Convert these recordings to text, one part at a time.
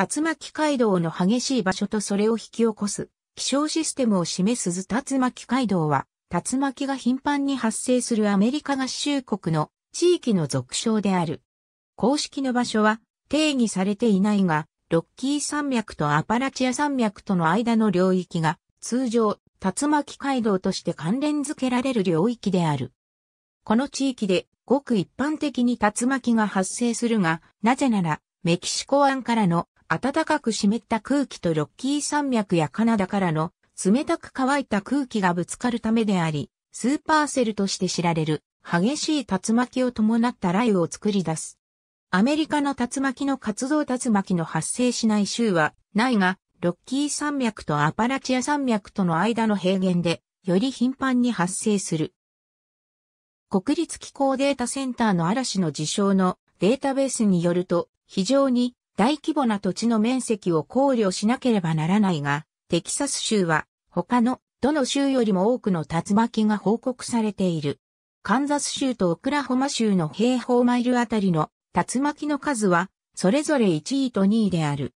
竜巻街道の激しい場所とそれを引き起こす気象システムを示す竜巻街道は、竜巻が頻繁に発生するアメリカ合衆国の地域の俗称である。公式の場所は定義されていないが、ロッキー山脈とアパラチア山脈との間の領域が通常竜巻街道として関連付けられる領域である。この地域でごく一般的に竜巻が発生するが、なぜならメキシコ湾からの暖かく湿った空気とロッキー山脈やカナダからの冷たく乾いた空気がぶつかるためであり、スーパーセルとして知られる激しい竜巻を伴った雷雨を作り出す。アメリカの竜巻の活動竜巻の発生しない州はないが、ロッキー山脈とアパラチア山脈との間の平原で、より頻繁に発生する。国立気候データセンターの嵐の事象のデータベースによると、非常に大規模な土地の面積を考慮しなければならないが、テキサス州は他のどの州よりも多くの竜巻が報告されている。カンザス州とオクラホマ州の平方マイルあたりの竜巻の数はそれぞれ1位と2位である。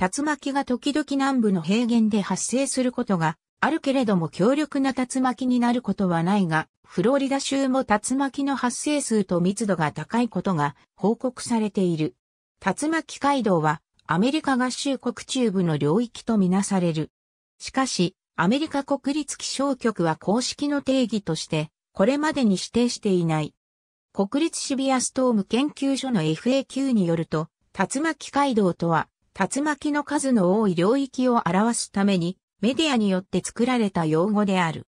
竜巻が時々南部の平原で発生することがあるけれども強力な竜巻になることはないが、フロリダ州も竜巻の発生数と密度が高いことが報告されている。竜巻街道はアメリカ合衆国中部の領域とみなされる。しかし、アメリカ国立気象局は公式の定義として、これまでに指定していない。国立シビアストーム研究所の FAQ によると、竜巻街道とは、竜巻の数の多い領域を表すために、メディアによって作られた用語である。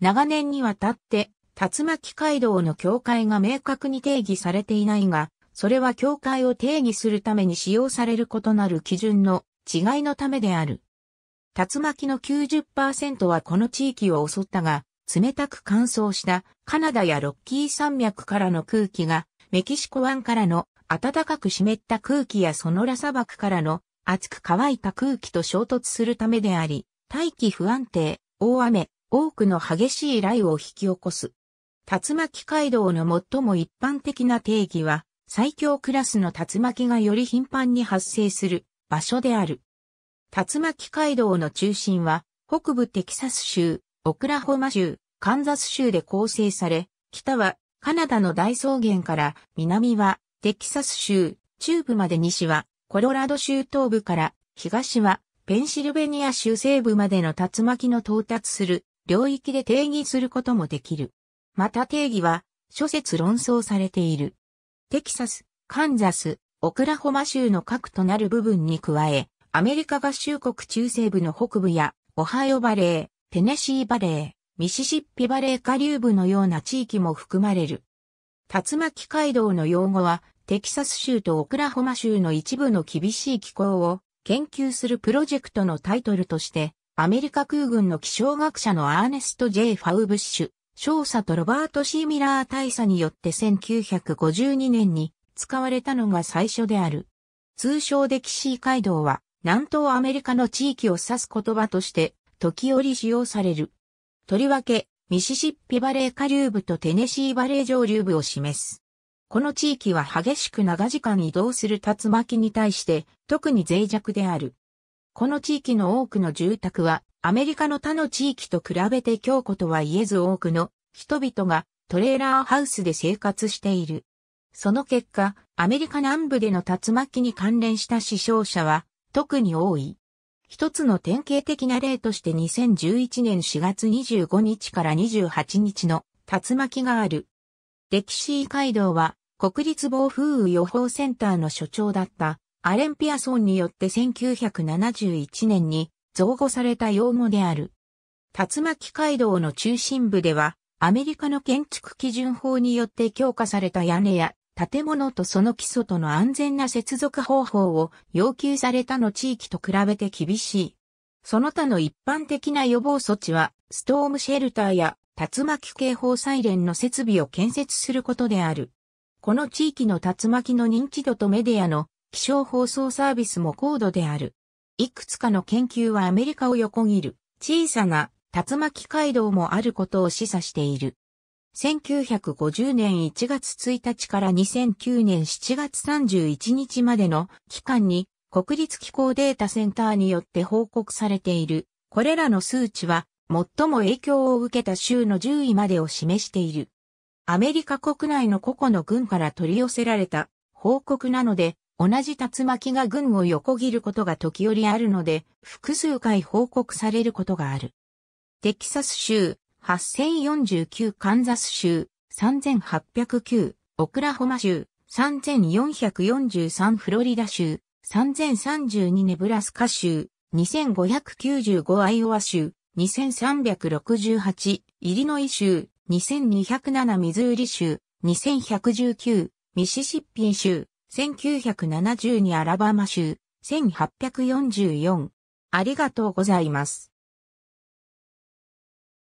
長年にわたって、竜巻街道の境界が明確に定義されていないが、それは境界を定義するために使用される異なる基準の違いのためである。竜巻の90%はこの地域を襲ったが、冷たく乾燥したカナダやロッキー山脈からの空気がメキシコ湾からの暖かく湿った空気やソノラ砂漠からの熱く乾いた空気と衝突するためであり、大気不安定、大雨、多くの激しい雷雨を引き起こす。竜巻街道の最も一般的な定義は、最強クラスの竜巻がより頻繁に発生する場所である。竜巻街道の中心は北部テキサス州、オクラホマ州、カンザス州で構成され、北はカナダの大草原から南はテキサス州、中部まで西はコロラド州東部から東はペンシルベニア州西部までの竜巻の到達する領域で定義することもできる。また定義は諸説論争されている。テキサス、カンザス、オクラホマ州の核となる部分に加え、アメリカ合衆国中西部の北部や、オハイオバレー、テネシーバレー、ミシシッピバレー下流部のような地域も含まれる。竜巻街道の用語は、テキサス州とオクラホマ州の一部の厳しい気候を研究するプロジェクトのタイトルとして、アメリカ空軍の気象学者のアーネスト・ジェイ・ファウブッシュ、少佐とロバート・シー・ミラー大佐によって1952年に使われたのが最初である。通称でキシー街道は南東アメリカの地域を指す言葉として時折使用される。とりわけ、ミシシッピバレー下流部とテネシーバレー上流部を示す。この地域は激しく長時間移動する竜巻に対して特に脆弱である。この地域の多くの住宅はアメリカの他の地域と比べて強固とは言えず多くの人々がトレーラーハウスで生活している。その結果、アメリカ南部での竜巻に関連した死傷者は特に多い。一つの典型的な例として2011年4月25日から28日の竜巻がある。デキシー街道は国立暴風雨予報センターの所長だったアレン・ピアソンによって1971年に造語された用語である。竜巻街道の中心部では、アメリカの建築基準法によって強化された屋根や建物とその基礎との安全な接続方法を要求されたの地域と比べて厳しい。その他の一般的な予防措置は、ストームシェルターや竜巻警報サイレンの設備を建設することである。この地域の竜巻の認知度とメディアの気象放送サービスも高度である。いくつかの研究はアメリカを横切る小さな竜巻街道もあることを示唆している。1950年1月1日から2009年7月31日までの期間に国立気候データセンターによって報告されている。これらの数値は最も影響を受けた州の10位までを示している。アメリカ国内の個々の軍から取り寄せられた報告なので同じ竜巻が群を横切ることが時折あるので、複数回報告されることがある。テキサス州、8049カンザス州、3809、オクラホマ州、3443フロリダ州、3032ネブラスカ州、2595アイオワ州、2368イリノイ州、2207ミズーリ州、2119ミシシッピー州、1970にアラバマ州、1844。ありがとうございます。